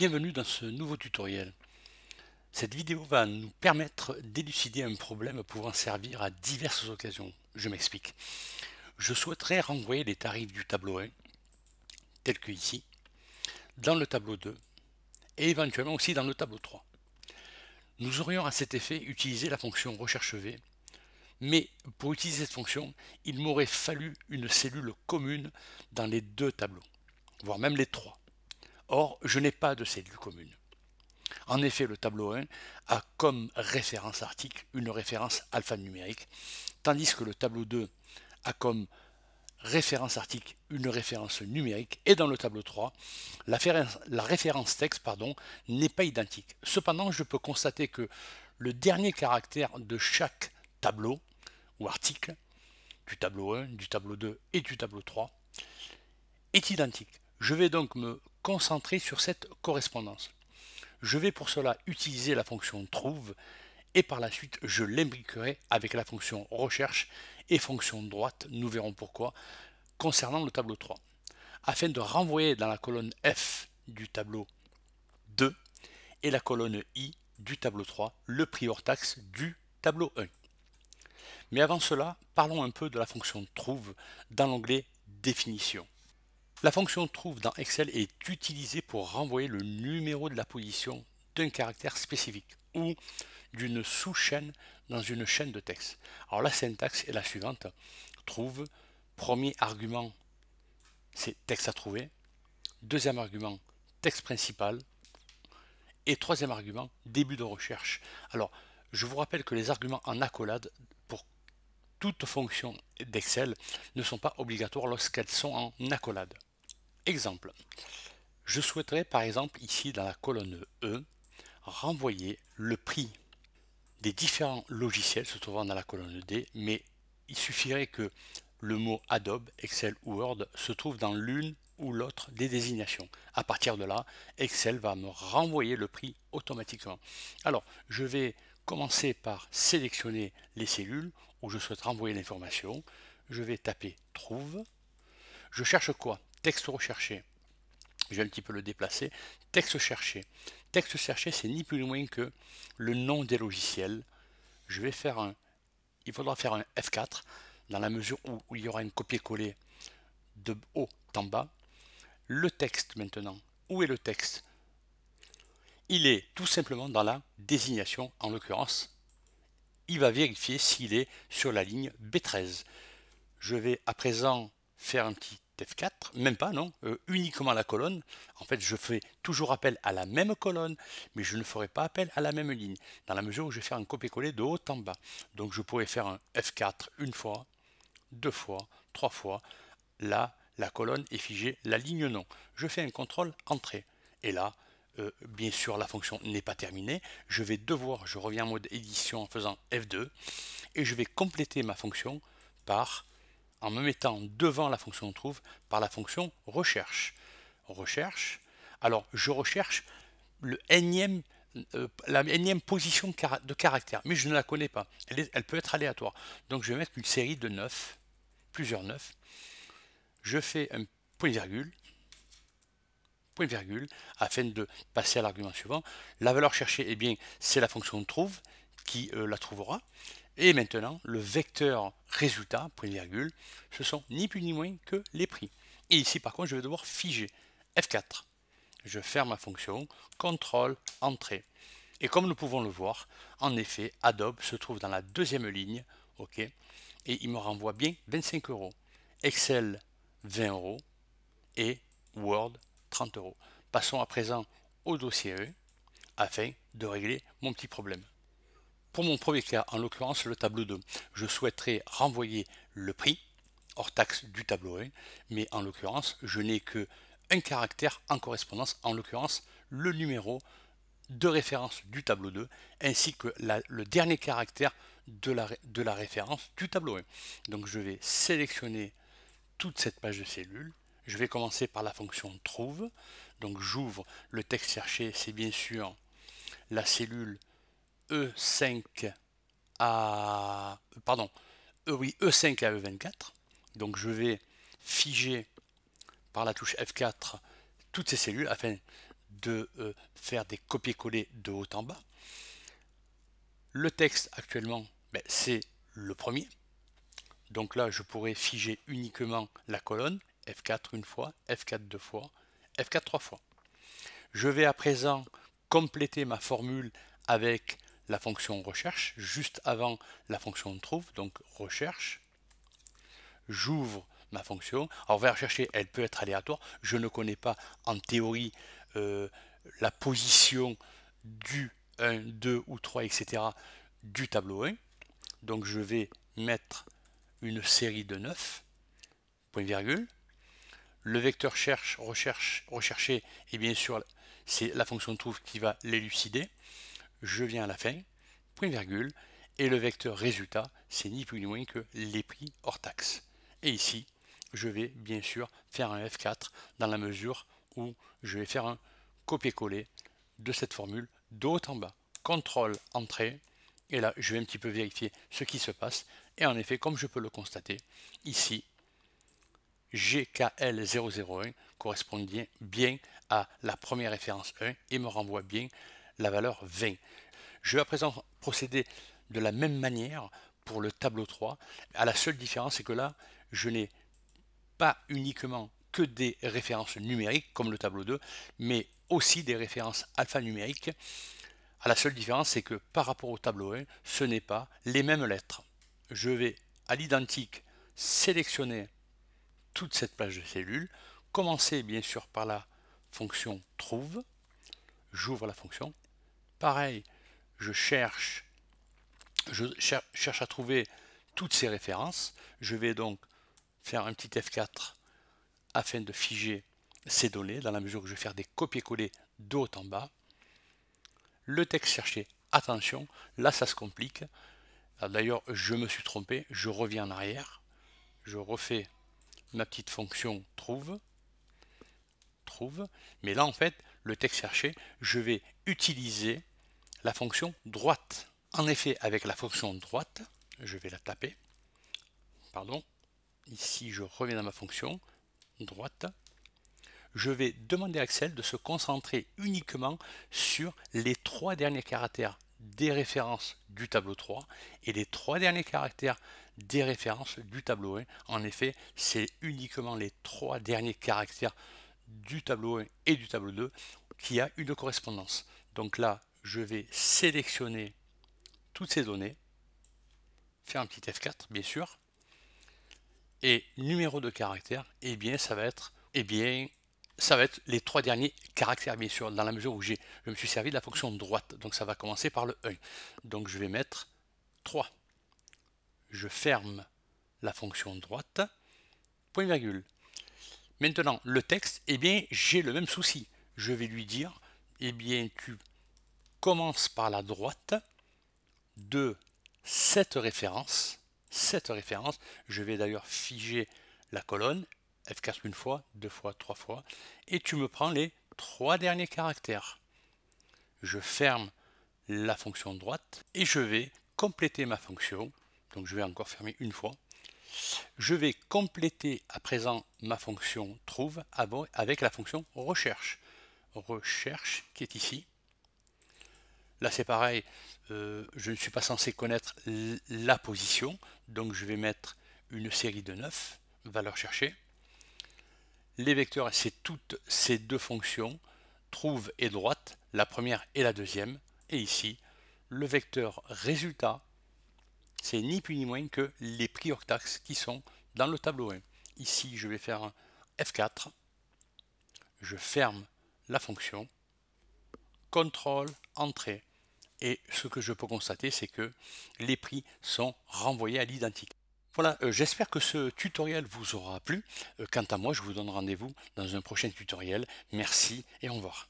bienvenue dans ce nouveau tutoriel. Cette vidéo va nous permettre d'élucider un problème pouvant servir à diverses occasions. Je m'explique. Je souhaiterais renvoyer les tarifs du tableau 1, tel que ici, dans le tableau 2 et éventuellement aussi dans le tableau 3. Nous aurions à cet effet utilisé la fonction recherche V, mais pour utiliser cette fonction, il m'aurait fallu une cellule commune dans les deux tableaux, voire même les trois. Or, je n'ai pas de cellule commune. En effet, le tableau 1 a comme référence article une référence alphanumérique, tandis que le tableau 2 a comme référence article une référence numérique, et dans le tableau 3, la, référence texte n'est pas identique. Cependant, je peux constater que le dernier caractère de chaque tableau ou article, du tableau 1, du tableau 2 et du tableau 3, est identique. Je vais donc me concentrer sur cette correspondance. Je vais pour cela utiliser la fonction trouve et par la suite je l'imbriquerai avec la fonction recherche et fonction droite, nous verrons pourquoi, concernant le tableau 3, afin de renvoyer dans la colonne F du tableau 2 et la colonne I du tableau 3 le prix hors taxe du tableau 1. Mais avant cela, parlons un peu de la fonction trouve dans l'onglet définition. La fonction trouve dans Excel est utilisée pour renvoyer le numéro de la position d'un caractère spécifique ou d'une sous-chaîne dans une chaîne de texte. Alors la syntaxe est la suivante. Trouve, premier argument, c'est texte à trouver. Deuxième argument, texte principal. Et troisième argument, début de recherche. Alors, je vous rappelle que les arguments en accolade pour toute fonction d'Excel ne sont pas obligatoires lorsqu'elles sont en accolade. Exemple. Je souhaiterais par exemple ici dans la colonne E renvoyer le prix des différents logiciels se trouvant dans la colonne D, mais il suffirait que le mot Adobe, Excel ou Word se trouve dans l'une ou l'autre des désignations. À partir de là, Excel va me renvoyer le prix automatiquement. Alors, je vais commencer par sélectionner les cellules où je souhaite renvoyer l'information. Je vais taper trouve. Je cherche quoi texte recherché. Je vais un petit peu le déplacer. Texte cherché. Texte cherché, c'est ni plus ni moins que le nom des logiciels. Je vais faire un. Il faudra faire un F4 dans la mesure où, il y aura une copier-coller de haut en bas. Le texte maintenant. Où est le texte Il est tout simplement dans la désignation. En l'occurrence, il va vérifier s'il est sur la ligne B13. Je vais à présent faire un petit F4, même pas, non, euh, uniquement la colonne. En fait, je fais toujours appel à la même colonne, mais je ne ferai pas appel à la même ligne, dans la mesure où je vais faire un copier-coller de haut en bas. Donc je pourrais faire un F4 une fois, deux fois, trois fois. Là, la colonne est figée, la ligne non. Je fais un contrôle entrée. Et là, euh, bien sûr, la fonction n'est pas terminée. Je vais devoir, je reviens en mode édition en faisant F2, et je vais compléter ma fonction par en me mettant devant la fonction trouve par la fonction recherche. Recherche. Alors, je recherche le euh, la énième position de caractère, mais je ne la connais pas. Elle, peut être aléatoire. Donc, je vais mettre une série de 9, plusieurs 9. Je fais un point-virgule, point-virgule, afin de passer à l'argument suivant. La valeur cherchée, eh bien, c'est la fonction trouve qui euh, la trouvera. Et maintenant, le vecteur résultat, point virgule, ce sont ni plus ni moins que les prix. Et ici, par contre, je vais devoir figer. F4. Je ferme ma fonction. CTRL, entrée. Et comme nous pouvons le voir, en effet, Adobe se trouve dans la deuxième ligne. OK. Et il me renvoie bien 25 euros. Excel, 20 euros. Et Word, 30 euros. Passons à présent au dossier E afin de régler mon petit problème. Pour mon premier cas, en l'occurrence le tableau 2, je souhaiterais renvoyer le prix hors taxe du tableau 1, mais en l'occurrence, je n'ai que un caractère en correspondance, en l'occurrence le numéro de référence du tableau 2, ainsi que le dernier caractère de la, de la référence du tableau 1. Donc je vais sélectionner toute cette page de cellules, je vais commencer par la fonction trouve, donc j'ouvre le texte cherché, c'est bien sûr la cellule E5 à... Pardon, e, oui, E5 à E24. Donc je vais figer par la touche F4 toutes ces cellules afin de euh, faire des copier-coller de haut en bas. Le texte actuellement, ben, c'est le premier. Donc là, je pourrais figer uniquement la colonne, F4 une fois, F4 deux fois, F4 trois fois. Je vais à présent compléter ma formule avec la fonction recherche juste avant la fonction trouve, donc recherche. J'ouvre ma fonction. Alors, va rechercher, elle peut être aléatoire. Je ne connais pas en théorie euh, la position du 1, 2 ou 3, etc. du tableau 1. Donc, je vais mettre une série de 9, point virgule. Le vecteur cherche, recherche, rechercher, et bien sûr, c'est la fonction trouve qui va l'élucider je viens à la fin, point virgule, et le vecteur résultat, c'est ni plus ni moins que les prix hors taxe. Et ici, je vais bien sûr faire un F4 dans la mesure où je vais faire un copier-coller de cette formule de haut en bas. Contrôle, entrée, et là je vais un petit peu vérifier ce qui se passe, et en effet, comme je peux le constater, ici, GKL001 correspond bien, bien à la première référence 1 et me renvoie bien la valeur 20. Je vais à présent procéder de la même manière pour le tableau 3. À la seule différence, c'est que là, je n'ai pas uniquement que des références numériques comme le tableau 2, mais aussi des références alphanumériques. À la seule différence, c'est que par rapport au tableau 1, ce n'est pas les mêmes lettres. Je vais à l'identique sélectionner toute cette plage de cellules, commencer bien sûr par la fonction trouve, j'ouvre la fonction, Pareil, je cherche, cherche à trouver toutes ces références. Je vais donc faire un petit F4 afin de figer ces données, dans la mesure où je vais faire des copier-coller d'autre en bas. Le texte cherché, attention, là ça se complique. D'ailleurs, je me suis trompé, je reviens en arrière, je refais ma petite fonction trouve, trouve, mais là en fait, le texte cherché, je vais utiliser la fonction droite. En effet, avec la fonction droite, je vais la taper, pardon, ici je reviens dans ma fonction, droite, je vais demander à Excel de se concentrer uniquement sur les trois derniers caractères des références du tableau 3 et les trois derniers caractères des références du tableau 1. En effet, c'est uniquement les trois derniers caractères du tableau 1 et du tableau 2 qui a une correspondance. Donc là, je vais sélectionner toutes ces données, faire un petit F4 bien sûr, et numéro de caractère, et eh bien ça va être, eh bien, ça va être les trois derniers caractères bien sûr, dans la mesure où je me suis servi de la fonction droite, donc ça va commencer par le 1. Donc je vais mettre 3. Je ferme la fonction droite, point virgule. Maintenant, le texte, eh bien, j'ai le même souci. Je vais lui dire, eh bien, tu commence par la droite de cette référence. Cette référence, je vais d'ailleurs figer la colonne, F4 une fois, deux fois, trois fois, et tu me prends les trois derniers caractères. Je ferme la fonction droite et je vais compléter ma fonction. Donc je vais encore fermer une fois. Je vais compléter à présent ma fonction trouve avec la fonction recherche. Recherche qui est ici. Là, c'est pareil, euh, je ne suis pas censé connaître la position, donc je vais mettre une série de 9, valeur cherchée. Les vecteurs, c'est toutes ces deux fonctions, trouve et droite, la première et la deuxième. Et ici, le vecteur résultat, c'est ni plus ni moins que les prix octaxes qui sont dans le tableau 1. Ici, je vais faire F4, je ferme la fonction, CTRL, entrée, et ce que je peux constater, c'est que les prix sont renvoyés à l'identique. Voilà, euh, j'espère que ce tutoriel vous aura plu. Euh, quant à moi, je vous donne rendez-vous dans un prochain tutoriel. Merci et au revoir.